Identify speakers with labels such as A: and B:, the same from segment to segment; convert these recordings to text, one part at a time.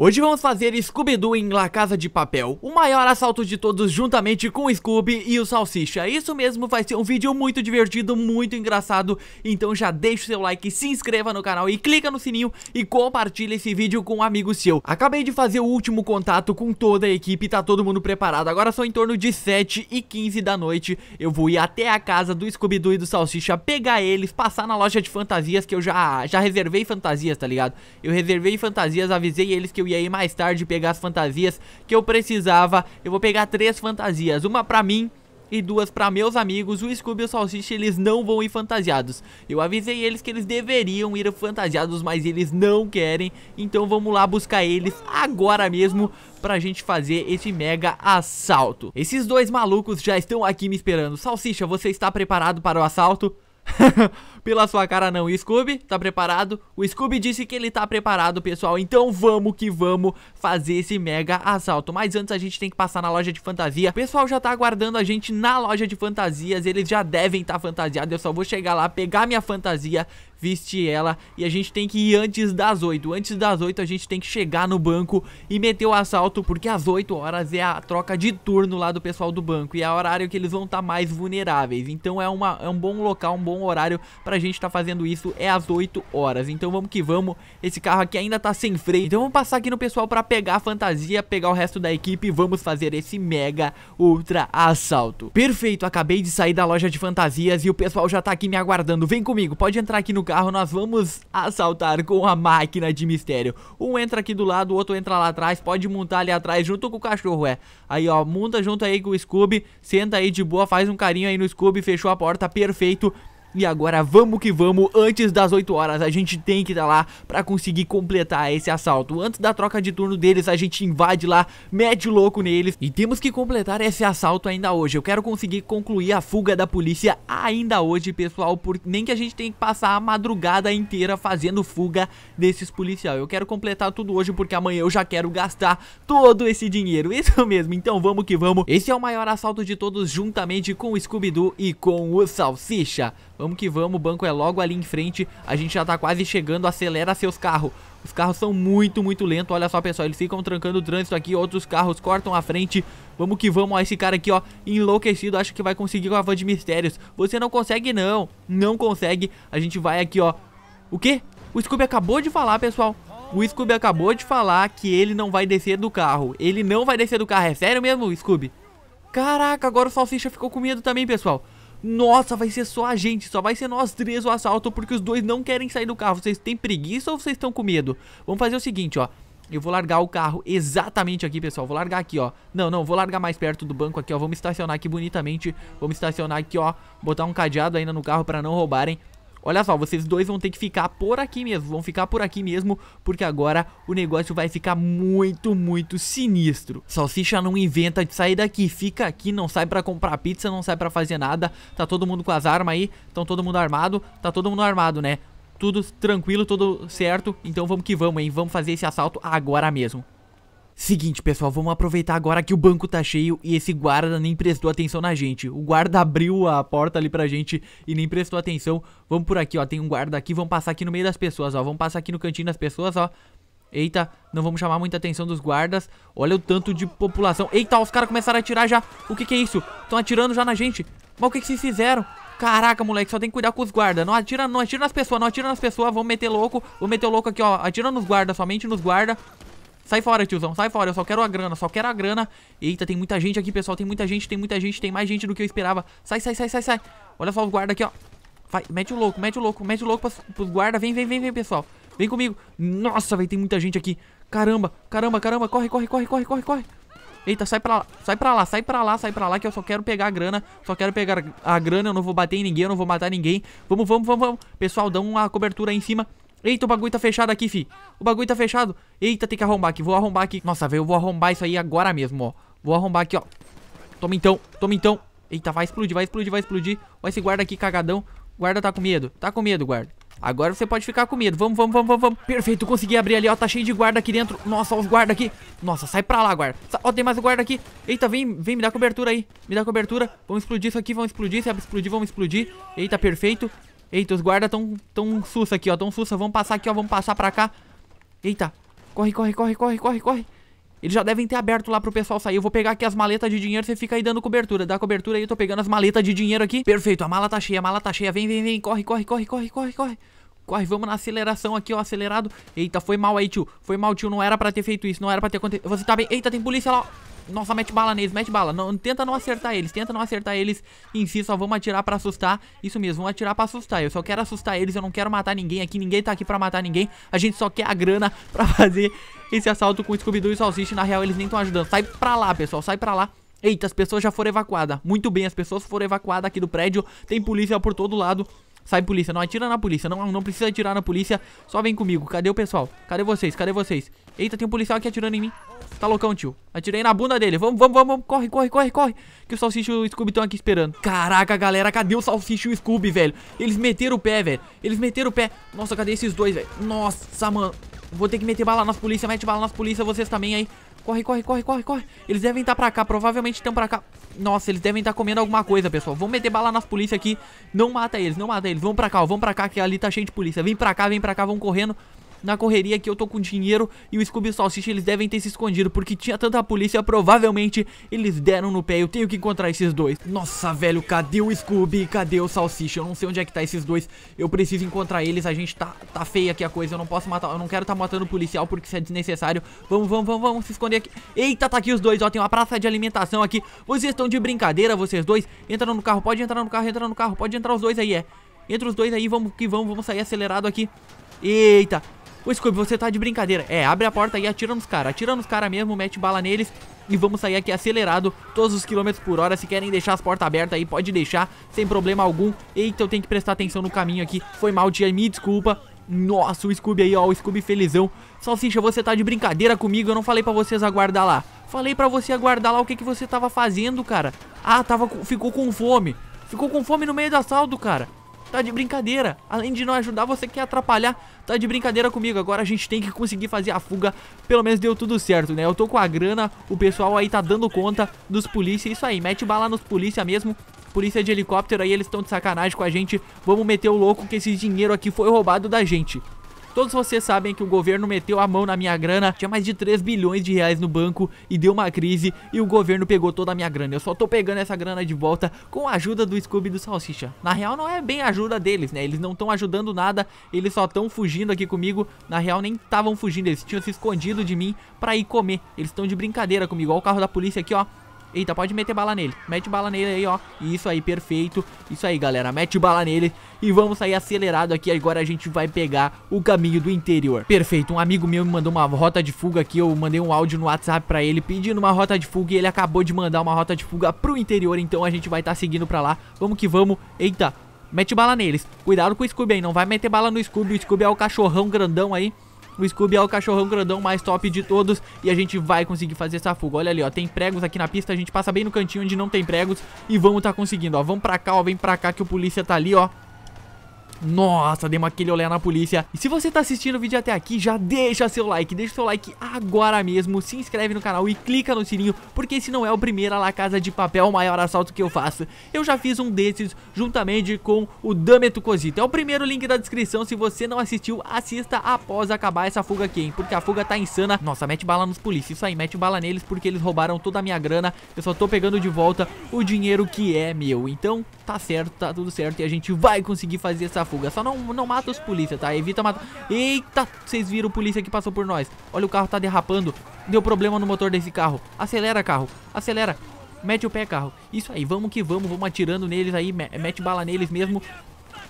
A: Hoje vamos fazer Scooby-Doo em La Casa de Papel, o maior assalto de todos juntamente com o Scooby e o Salsicha. É isso mesmo, vai ser um vídeo muito divertido, muito engraçado, então já deixa o seu like, se inscreva no canal e clica no sininho e compartilha esse vídeo com um amigo seu. Acabei de fazer o último contato com toda a equipe, tá todo mundo preparado. Agora são em torno de 7 e 15 da noite, eu vou ir até a casa do Scooby-Doo e do Salsicha, pegar eles, passar na loja de fantasias que eu já, já reservei fantasias, tá ligado? Eu reservei fantasias, avisei eles que eu e aí mais tarde pegar as fantasias que eu precisava. Eu vou pegar três fantasias, uma pra mim, e duas para meus amigos, o Scooby e o Salsicha eles não vão ir fantasiados. Eu avisei eles que eles deveriam ir fantasiados, mas eles não querem. Então vamos lá buscar eles agora mesmo pra gente fazer esse mega assalto. Esses dois malucos já estão aqui me esperando. Salsicha, você está preparado para o assalto? Pela sua cara não, Scooby, tá preparado? O Scooby disse que ele tá preparado, pessoal Então vamos que vamos fazer esse mega assalto Mas antes a gente tem que passar na loja de fantasia O pessoal já tá aguardando a gente na loja de fantasias Eles já devem estar tá fantasiados Eu só vou chegar lá, pegar minha fantasia vestir ela e a gente tem que ir antes das 8. Antes das 8 a gente tem que chegar no banco e meter o assalto, porque às 8 horas é a troca de turno lá do pessoal do banco e é o horário que eles vão estar tá mais vulneráveis. Então é, uma, é um bom local, um bom horário pra gente estar tá fazendo isso, é às 8 horas. Então vamos que vamos. Esse carro aqui ainda tá sem freio. Então vamos passar aqui no pessoal pra pegar a fantasia, pegar o resto da equipe e vamos fazer esse mega ultra assalto. Perfeito, acabei de sair da loja de fantasias e o pessoal já tá aqui me aguardando. Vem comigo, pode entrar aqui no carro, nós vamos assaltar com a máquina de mistério. Um entra aqui do lado, o outro entra lá atrás, pode montar ali atrás junto com o cachorro, é. Aí, ó, monta junto aí com o Scooby, senta aí de boa, faz um carinho aí no Scooby, fechou a porta, perfeito. E agora vamos que vamos, antes das 8 horas a gente tem que estar tá lá para conseguir completar esse assalto Antes da troca de turno deles a gente invade lá, mete o louco neles E temos que completar esse assalto ainda hoje Eu quero conseguir concluir a fuga da polícia ainda hoje pessoal Porque nem que a gente tenha que passar a madrugada inteira fazendo fuga desses policiais Eu quero completar tudo hoje porque amanhã eu já quero gastar todo esse dinheiro Isso mesmo, então vamos que vamos Esse é o maior assalto de todos juntamente com o Scooby-Doo e com o Salsicha Vamos que vamos, o banco é logo ali em frente. A gente já tá quase chegando, acelera seus carros. Os carros são muito, muito lentos. Olha só, pessoal, eles ficam trancando o trânsito aqui. Outros carros cortam a frente. Vamos que vamos, ó, esse cara aqui, ó, enlouquecido, acho que vai conseguir com a van de mistérios. Você não consegue, não. Não consegue. A gente vai aqui, ó. O quê? O Scooby acabou de falar, pessoal. O Scooby acabou de falar que ele não vai descer do carro. Ele não vai descer do carro. É sério mesmo, Scooby? Caraca, agora o Salsicha ficou com medo também, pessoal. Nossa, vai ser só a gente, só vai ser nós três o assalto Porque os dois não querem sair do carro Vocês têm preguiça ou vocês estão com medo? Vamos fazer o seguinte, ó eu vou largar o carro exatamente aqui, pessoal Vou largar aqui, ó Não, não, vou largar mais perto do banco aqui, ó Vamos estacionar aqui bonitamente Vamos estacionar aqui, ó Botar um cadeado ainda no carro pra não roubarem Olha só, vocês dois vão ter que ficar por aqui mesmo, vão ficar por aqui mesmo, porque agora o negócio vai ficar muito, muito sinistro. Salsicha não inventa de sair daqui, fica aqui, não sai pra comprar pizza, não sai pra fazer nada, tá todo mundo com as armas aí, estão todo mundo armado, tá todo mundo armado, né? Tudo tranquilo, tudo certo, então vamos que vamos, hein? Vamos fazer esse assalto agora mesmo. Seguinte, pessoal, vamos aproveitar agora que o banco tá cheio e esse guarda nem prestou atenção na gente. O guarda abriu a porta ali pra gente e nem prestou atenção. Vamos por aqui, ó, tem um guarda aqui, vamos passar aqui no meio das pessoas, ó. Vamos passar aqui no cantinho das pessoas, ó. Eita, não vamos chamar muita atenção dos guardas Olha o tanto de população Eita, os caras começaram a atirar já O que que é isso? Estão atirando já na gente Mas o que que vocês fizeram? Caraca, moleque, só tem que cuidar com os guardas Não atira, não atira nas pessoas, não atira nas pessoas Vamos meter louco, vamos meter louco aqui, ó Atira nos guardas, somente nos guardas Sai fora, tiozão, sai fora, eu só quero a grana, só quero a grana. Eita, tem muita gente aqui, pessoal, tem muita gente, tem muita gente, tem mais gente do que eu esperava. Sai, sai, sai, sai, sai. Olha só os guardas aqui, ó. Vai, mete o louco, mete o louco, mete o louco pros, pros guardas. Vem, vem, vem, vem, pessoal. Vem comigo. Nossa, velho, tem muita gente aqui. Caramba, caramba, caramba. Corre, corre, corre, corre, corre, corre. Eita, sai pra lá, sai pra lá, sai pra lá, sai pra lá, que eu só quero pegar a grana, só quero pegar a grana, eu não vou bater em ninguém, eu não vou matar ninguém. Vamos, vamos, vamos, vamos. Pessoal, dão uma cobertura aí em cima. Eita, o bagulho tá fechado aqui, fi. O bagulho tá fechado. Eita, tem que arrombar aqui. Vou arrombar aqui. Nossa, velho, eu vou arrombar isso aí agora mesmo, ó. Vou arrombar aqui, ó. Toma então, toma então. Eita, vai explodir, vai explodir, vai explodir. Olha esse guarda aqui, cagadão. O guarda tá com medo. Tá com medo, guarda. Agora você pode ficar com medo. Vamos, vamos, vamos, vamos, vamos. Perfeito, consegui abrir ali, ó. Tá cheio de guarda aqui dentro. Nossa, os guarda aqui. Nossa, sai pra lá, guarda. Sa ó, tem mais guarda aqui. Eita, vem, vem, me dá cobertura aí. Me dá cobertura. Vamos explodir isso aqui, vamos explodir. Se explodir, vamos explodir. Eita, perfeito. Eita, os guardas tão, tão sussa aqui, ó. Tão sussa. Vamos passar aqui, ó. Vamos passar pra cá. Eita. Corre, corre, corre, corre, corre, corre. Eles já devem ter aberto lá pro pessoal sair. Eu vou pegar aqui as maletas de dinheiro, você fica aí dando cobertura. Dá cobertura aí, eu tô pegando as maletas de dinheiro aqui. Perfeito, a mala tá cheia, a mala tá cheia. Vem, vem, vem. Corre, corre, corre, corre, corre, corre. Corre, vamos na aceleração aqui, ó, acelerado. Eita, foi mal aí, tio. Foi mal, tio. Não era pra ter feito isso, não era pra ter acontecido. Você tá bem. Eita, tem polícia lá, ó. Nossa, mete bala neles, mete bala. Não, tenta não acertar eles, tenta não acertar eles em si, só vamos atirar pra assustar. Isso mesmo, vamos atirar pra assustar. Eu só quero assustar eles, eu não quero matar ninguém aqui, ninguém tá aqui pra matar ninguém. A gente só quer a grana pra fazer esse assalto com o Scooby-Doo e o Salsicha. Na real, eles nem estão ajudando. Sai pra lá, pessoal, sai pra lá. Eita, as pessoas já foram evacuadas. Muito bem, as pessoas foram evacuadas aqui do prédio. Tem polícia por todo lado. Sai polícia, não atira na polícia, não, não precisa atirar na polícia Só vem comigo, cadê o pessoal? Cadê vocês? Cadê vocês? Eita, tem um policial aqui atirando em mim Tá loucão, tio Atirei na bunda dele, vamos, vamos, vamos, corre, corre, corre, corre Que o Salsicha e o Scooby estão aqui esperando Caraca, galera, cadê o Salsicha e o Scooby, velho? Eles meteram o pé, velho Eles meteram o pé Nossa, cadê esses dois, velho? Nossa, mano Vou ter que meter bala nas polícia, mete bala nas polícia, vocês também aí Corre, corre, corre, corre, corre. Eles devem estar tá pra cá, provavelmente estão pra cá. Nossa, eles devem estar tá comendo alguma coisa, pessoal. Vamos meter bala nas polícias aqui. Não mata eles, não mata eles. Vão pra cá, ó. Vão pra cá, que ali tá cheio de polícia. Vem pra cá, vem pra cá, vão correndo na correria que eu tô com dinheiro e o Scooby e o Salsicha, eles devem ter se escondido, porque tinha tanta polícia, provavelmente eles deram no pé. Eu tenho que encontrar esses dois. Nossa, velho, cadê o Scooby? Cadê o Salsicha? Eu não sei onde é que tá esses dois. Eu preciso encontrar eles. A gente tá, tá feia aqui a coisa. Eu não posso matar, eu não quero tá matando o policial, porque isso é desnecessário. Vamos, vamos, vamos, vamos se esconder aqui. Eita, tá aqui os dois, ó, tem uma praça de alimentação aqui. Vocês estão de brincadeira, vocês dois? Entra no carro, pode entrar no carro, entra no carro, pode entrar os dois aí, é. Entra os dois aí, vamos que vamos, vamos sair acelerado aqui. Eita, Ô, Scooby, você tá de brincadeira. É, abre a porta e atira nos caras. Atira nos caras mesmo, mete bala neles e vamos sair aqui acelerado, todos os quilômetros por hora. Se querem deixar as portas abertas aí, pode deixar, sem problema algum. Eita, eu tenho que prestar atenção no caminho aqui. Foi mal, tia, me desculpa. Nossa, o Scooby aí, ó, o Scooby felizão. Salsicha, você tá de brincadeira comigo, eu não falei pra vocês aguardar lá. Falei pra você aguardar lá o que, que você tava fazendo, cara. Ah, tava, ficou com fome. Ficou com fome no meio do assalto, cara. Tá de brincadeira. Além de não ajudar, você quer atrapalhar. Tá de brincadeira comigo. Agora a gente tem que conseguir fazer a fuga. Pelo menos deu tudo certo, né? Eu tô com a grana. O pessoal aí tá dando conta dos polícia. Isso aí, mete bala nos polícia mesmo. Polícia de helicóptero aí, eles estão de sacanagem com a gente. Vamos meter o louco que esse dinheiro aqui foi roubado da gente. Todos vocês sabem que o governo meteu a mão na minha grana, tinha mais de 3 bilhões de reais no banco e deu uma crise e o governo pegou toda a minha grana. Eu só tô pegando essa grana de volta com a ajuda do Scooby e do Salsicha. Na real não é bem a ajuda deles, né? Eles não estão ajudando nada, eles só estão fugindo aqui comigo. Na real nem estavam fugindo, eles tinham se escondido de mim pra ir comer. Eles estão de brincadeira comigo. ó o carro da polícia aqui, ó. Eita, pode meter bala nele. Mete bala nele aí, ó. Isso aí, perfeito. Isso aí, galera. Mete bala nele. E vamos sair acelerado aqui. Agora a gente vai pegar o caminho do interior. Perfeito. Um amigo meu me mandou uma rota de fuga aqui. Eu mandei um áudio no WhatsApp pra ele pedindo uma rota de fuga. E ele acabou de mandar uma rota de fuga pro interior. Então a gente vai estar tá seguindo pra lá. Vamos que vamos. Eita, mete bala neles. Cuidado com o Scooby aí. Não vai meter bala no Scooby. O Scooby é o cachorrão grandão aí. O Scooby é o cachorrão grandão mais top de todos e a gente vai conseguir fazer essa fuga. Olha ali, ó, tem pregos aqui na pista, a gente passa bem no cantinho onde não tem pregos e vamos tá conseguindo, ó. Vamos pra cá, ó, vem pra cá que o polícia tá ali, ó. Nossa, demos aquele olé na polícia. E se você tá assistindo o vídeo até aqui, já deixa seu like, deixa seu like agora mesmo, se inscreve no canal e clica no sininho, porque esse não é o primeiro La Casa de Papel, o maior assalto que eu faço. Eu já fiz um desses juntamente com o Dameto Cosito. É o primeiro link da descrição, se você não assistiu, assista após acabar essa fuga aqui, hein, porque a fuga tá insana. Nossa, mete bala nos polícias, isso aí, mete bala neles porque eles roubaram toda a minha grana, eu só tô pegando de volta o dinheiro que é meu. Então, tá certo, tá tudo certo e a gente vai conseguir fazer essa fuga. Só não, não mata os polícia, tá? Evita matar... Eita, vocês viram o polícia que passou por nós. Olha, o carro tá derrapando. Deu problema no motor desse carro. Acelera, carro. Acelera. Mete o pé, carro. Isso aí, vamos que vamos. Vamos atirando neles aí. Mete bala neles mesmo.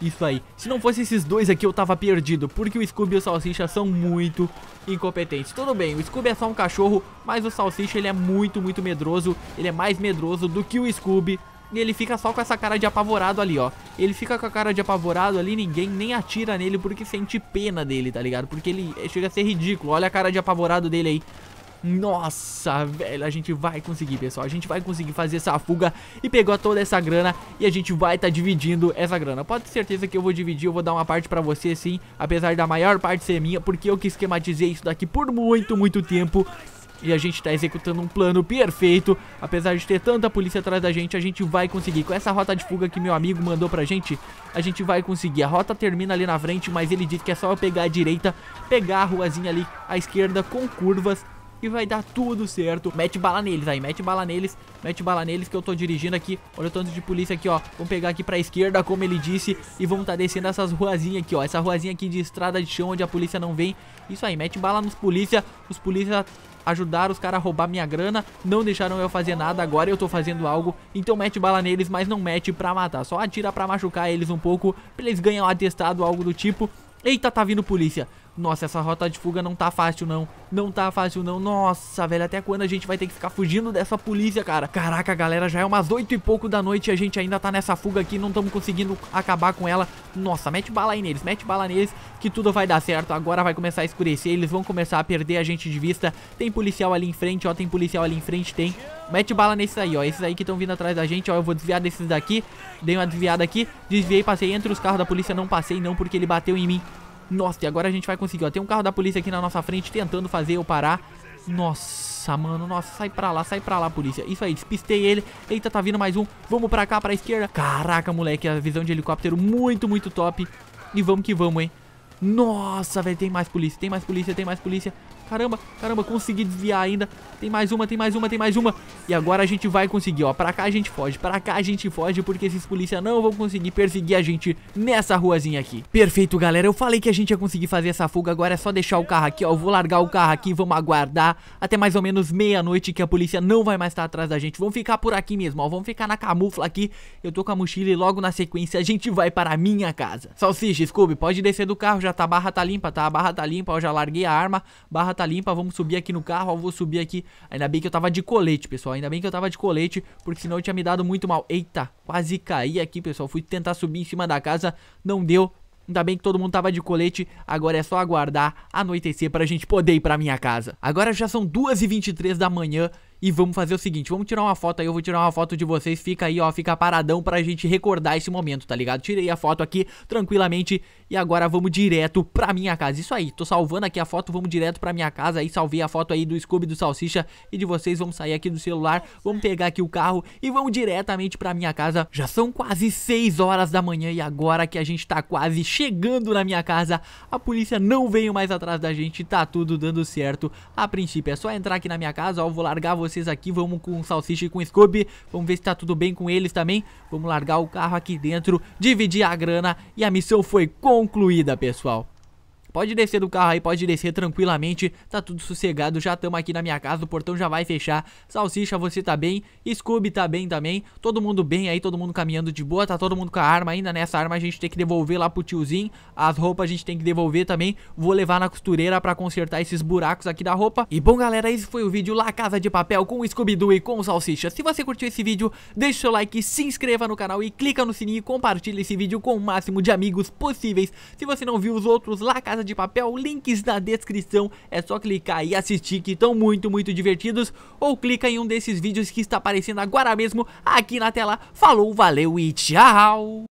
A: Isso aí. Se não fosse esses dois aqui, eu tava perdido. Porque o Scooby e o Salsicha são muito incompetentes. Tudo bem, o Scooby é só um cachorro, mas o Salsicha, ele é muito, muito medroso. Ele é mais medroso do que o Scooby e ele fica só com essa cara de apavorado ali, ó. Ele fica com a cara de apavorado ali, ninguém nem atira nele porque sente pena dele, tá ligado? Porque ele eh, chega a ser ridículo. Olha a cara de apavorado dele aí. Nossa, velho, a gente vai conseguir, pessoal. A gente vai conseguir fazer essa fuga e pegou toda essa grana e a gente vai estar tá dividindo essa grana. Pode ter certeza que eu vou dividir, eu vou dar uma parte pra você sim, apesar da maior parte ser minha, porque eu que esquematizei isso daqui por muito, muito tempo e a gente tá executando um plano perfeito. Apesar de ter tanta polícia atrás da gente, a gente vai conseguir. Com essa rota de fuga que meu amigo mandou pra gente, a gente vai conseguir. A rota termina ali na frente, mas ele disse que é só eu pegar a direita, pegar a ruazinha ali à esquerda com curvas e vai dar tudo certo. Mete bala neles aí, mete bala neles, mete bala neles que eu tô dirigindo aqui. Olha o tanto de polícia aqui, ó. Vamos pegar aqui pra esquerda, como ele disse, e vamos tá descendo essas ruazinhas aqui, ó. Essa ruazinha aqui de estrada de chão onde a polícia não vem. Isso aí, mete bala nos polícia, os polícia ajudaram os caras a roubar minha grana, não deixaram eu fazer nada, agora eu tô fazendo algo, então mete bala neles, mas não mete pra matar, só atira pra machucar eles um pouco, pra eles o atestado, algo do tipo. Eita, tá vindo polícia. Nossa, essa rota de fuga não tá fácil, não. Não tá fácil, não. Nossa, velho, até quando a gente vai ter que ficar fugindo dessa polícia, cara? Caraca, galera, já é umas oito e pouco da noite e a gente ainda tá nessa fuga aqui. Não estamos conseguindo acabar com ela. Nossa, mete bala aí neles, mete bala neles que tudo vai dar certo. Agora vai começar a escurecer, eles vão começar a perder a gente de vista. Tem policial ali em frente, ó, tem policial ali em frente, tem. Mete bala nesses aí, ó. Esses aí que estão vindo atrás da gente, ó. Eu vou desviar desses daqui. Dei uma desviada aqui. Desviei, passei entre os carros da polícia. Não passei, não, porque ele bateu em mim. Nossa, e agora a gente vai conseguir, ó. Tem um carro da polícia aqui na nossa frente tentando fazer eu parar. Nossa, mano, nossa, sai pra lá, sai pra lá, polícia Isso aí, despistei ele Eita, tá vindo mais um Vamos pra cá, pra esquerda Caraca, moleque, a visão de helicóptero muito, muito top E vamos que vamos, hein Nossa, velho, tem mais polícia, tem mais polícia, tem mais polícia Caramba, caramba, consegui desviar ainda. Tem mais uma, tem mais uma, tem mais uma. E agora a gente vai conseguir, ó. Pra cá a gente foge, pra cá a gente foge, porque esses polícia não vão conseguir perseguir a gente nessa ruazinha aqui. Perfeito, galera. Eu falei que a gente ia conseguir fazer essa fuga. Agora é só deixar o carro aqui, ó. Eu vou largar o carro aqui, vamos aguardar até mais ou menos meia-noite que a polícia não vai mais estar atrás da gente. Vamos ficar por aqui mesmo, ó. Vamos ficar na camufla aqui. Eu tô com a mochila e logo na sequência a gente vai para a minha casa. Salsicha, Scooby, pode descer do carro, já tá a barra tá limpa, tá? A barra tá limpa, ó. Já larguei a arma, barra tá limpa, vamos subir aqui no carro, eu vou subir aqui. Ainda bem que eu tava de colete, pessoal, ainda bem que eu tava de colete, porque senão eu tinha me dado muito mal. Eita, quase caí aqui, pessoal, fui tentar subir em cima da casa, não deu. Ainda bem que todo mundo tava de colete, agora é só aguardar anoitecer pra gente poder ir pra minha casa. Agora já são 2h23 da manhã e vamos fazer o seguinte, vamos tirar uma foto aí, eu vou tirar uma foto de vocês, fica aí, ó, fica paradão pra gente recordar esse momento, tá ligado? Tirei a foto aqui tranquilamente e agora vamos direto pra minha casa. Isso aí, tô salvando aqui a foto, vamos direto pra minha casa aí, salvei a foto aí do Scooby, do Salsicha e de vocês, vamos sair aqui do celular, vamos pegar aqui o carro e vamos diretamente pra minha casa. Já são quase 6 horas da manhã e agora que a gente tá quase chegando na minha casa, a polícia não veio mais atrás da gente, tá tudo dando certo. A princípio é só entrar aqui na minha casa, ó, eu vou largar você vocês aqui. Vamos com o Salsicha e com o Scooby. Vamos ver se tá tudo bem com eles também. Vamos largar o carro aqui dentro, dividir a grana. E a missão foi concluída, pessoal. Pode descer do carro aí, pode descer tranquilamente. Tá tudo sossegado, já tamo aqui na minha casa, o portão já vai fechar. Salsicha, você tá bem. Scooby tá bem também. Todo mundo bem aí, todo mundo caminhando de boa. Tá todo mundo com a arma ainda, né? Essa arma a gente tem que devolver lá pro tiozinho. As roupas a gente tem que devolver também. Vou levar na costureira pra consertar esses buracos aqui da roupa. E bom, galera, esse foi o vídeo lá Casa de Papel com o Scooby-Doo e com o Salsicha. Se você curtiu esse vídeo, deixa o seu like, se inscreva no canal e clica no sininho e compartilha esse vídeo com o máximo de amigos possíveis. Se você não viu os outros lá Casa de de papel, links na descrição, é só clicar e assistir que estão muito, muito divertidos, ou clica em um desses vídeos que está aparecendo agora mesmo aqui na tela. Falou, valeu e tchau!